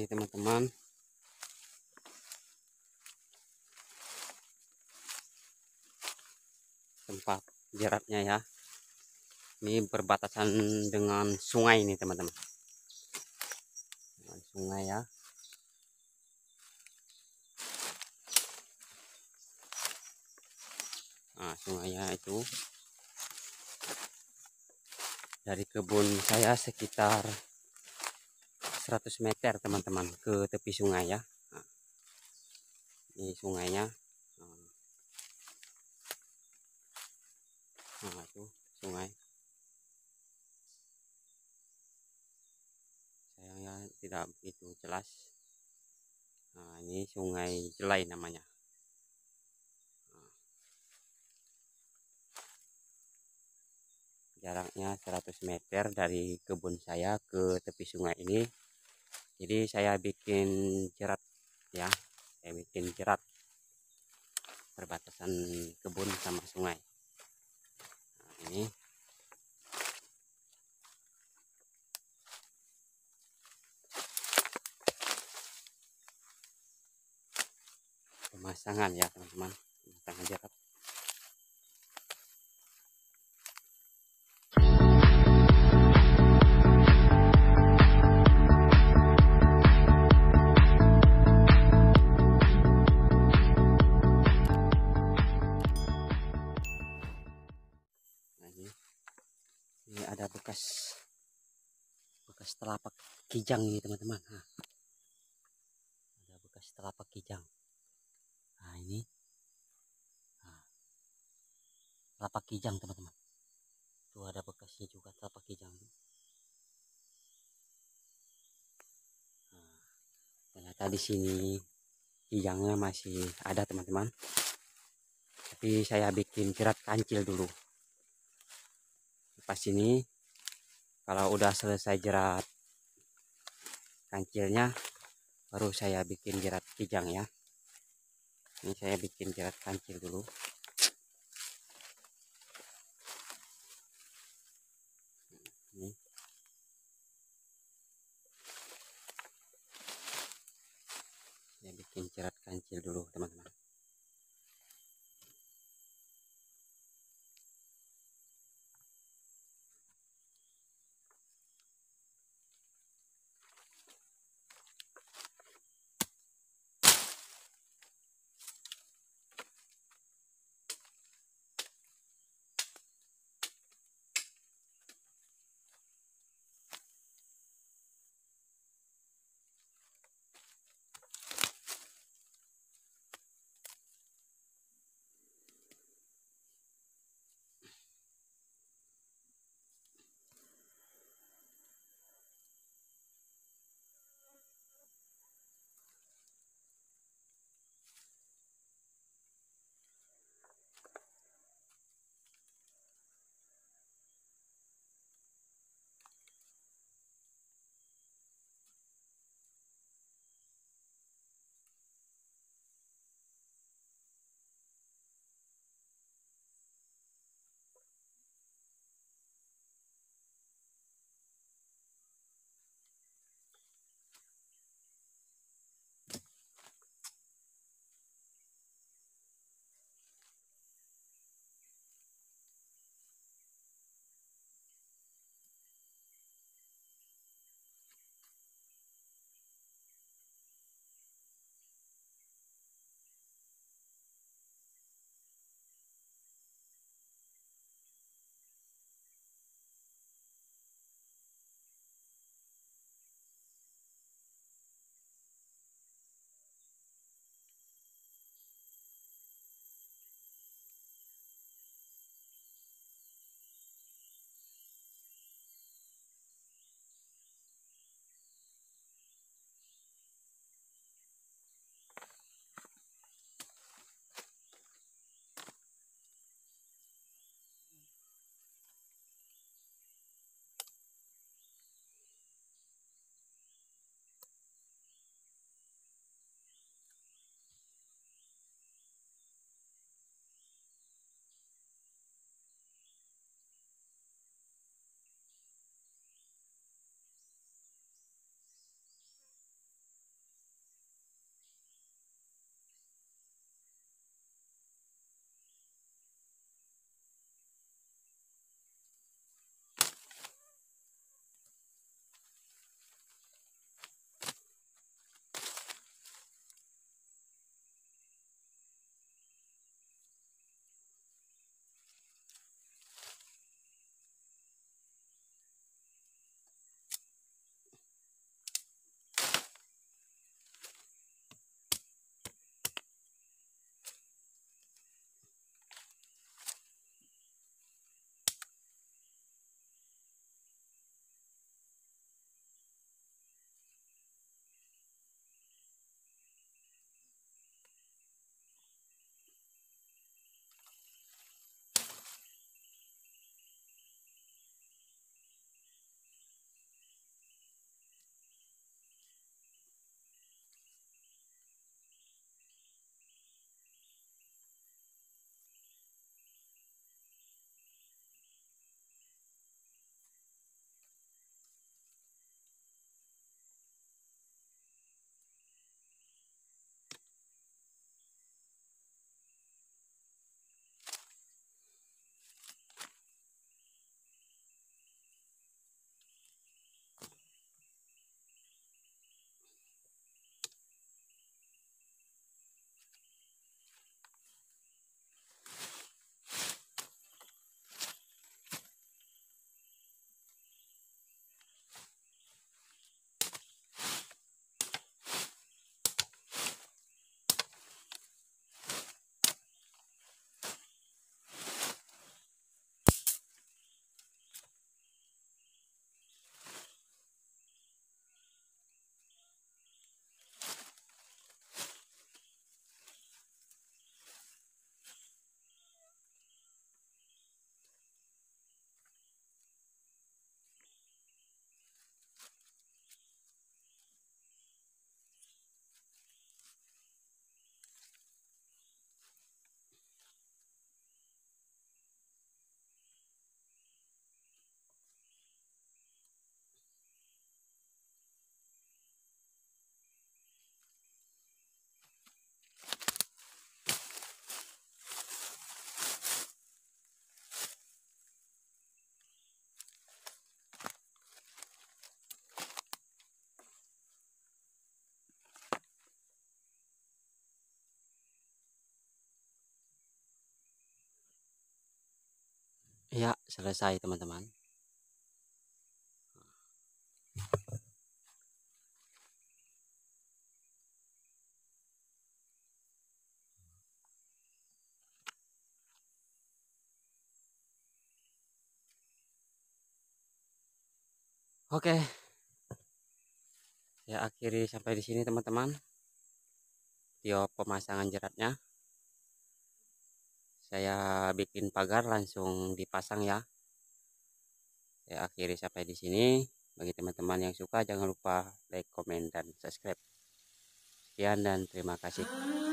nih teman-teman tempat jeratnya ya ini berbatasan dengan sungai ini teman-teman sungai ya nah ya itu dari kebun saya sekitar 100 meter teman-teman ke tepi sungai ya ini nah, sungainya nah, nah itu sungai sayangnya tidak begitu jelas nah ini sungai jelai namanya nah, jaraknya 100 meter dari kebun saya ke tepi sungai ini jadi saya bikin jerat ya saya bikin jerat perbatasan kebun sama sungai nah, ini pemasangan ya teman-teman pemasangan jerat telapak kijang ini teman-teman nah, ada bekas telapak kijang nah ini nah, telapak kijang teman-teman tuh ada bekasnya juga telapak kijang nah, ternyata di sini kijangnya masih ada teman-teman tapi saya bikin jerat kancil dulu pas ini kalau udah selesai jerat kancilnya baru saya bikin jerat kijang ya ini saya bikin jerat kancil dulu Ya, selesai teman-teman. Oke. Ya, akhiri sampai di sini teman-teman. Video pemasangan jeratnya saya bikin pagar langsung dipasang ya saya akhiri sampai di sini bagi teman-teman yang suka jangan lupa like, comment, dan subscribe sekian dan terima kasih